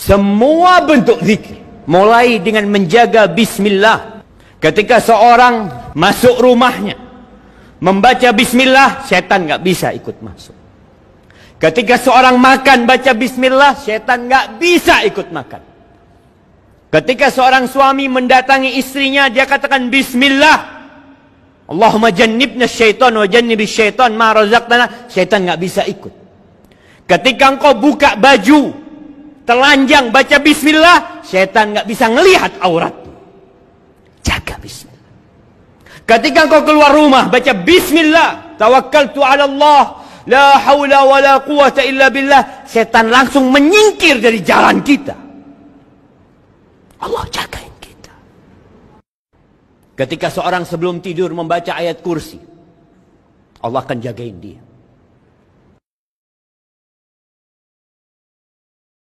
Semua bentuk zikir. Mulai dengan menjaga bismillah. Ketika seorang masuk rumahnya. Membaca bismillah, setan nggak bisa ikut masuk. Ketika seorang makan baca bismillah, setan nggak bisa ikut makan. Ketika seorang suami mendatangi istrinya, dia katakan bismillah. Allahumma jannibna syaitan wa jannibi syaitan ma razaqtana. Syaitan nggak bisa ikut. Ketika engkau buka baju, telanjang baca bismillah, setan nggak bisa ngelihat aurat. Jaga bismillah. Ketika kau keluar rumah baca bismillah, tawakkaltu 'ala Allah, la haula wala quwata illa billah, setan langsung menyingkir dari jalan kita. Allah jagain kita. Ketika seorang sebelum tidur membaca ayat kursi, Allah akan jagain dia.